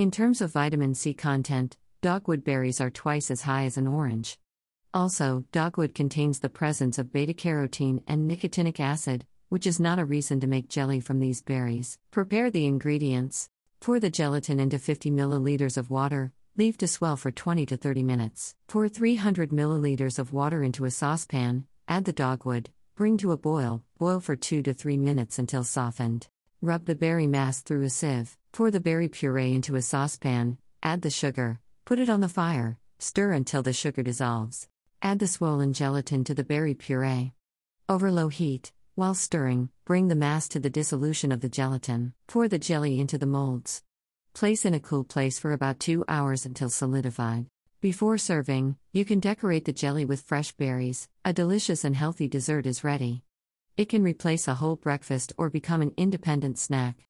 In terms of vitamin C content, dogwood berries are twice as high as an orange. Also, dogwood contains the presence of beta carotene and nicotinic acid, which is not a reason to make jelly from these berries. Prepare the ingredients. Pour the gelatin into 50 milliliters of water, leave to swell for 20 to 30 minutes. Pour 300 milliliters of water into a saucepan, add the dogwood, bring to a boil, boil for 2 to 3 minutes until softened. Rub the berry mass through a sieve, pour the berry puree into a saucepan, add the sugar, put it on the fire, stir until the sugar dissolves. Add the swollen gelatin to the berry puree. Over low heat, while stirring, bring the mass to the dissolution of the gelatin. Pour the jelly into the molds. Place in a cool place for about 2 hours until solidified. Before serving, you can decorate the jelly with fresh berries. A delicious and healthy dessert is ready. It can replace a whole breakfast or become an independent snack.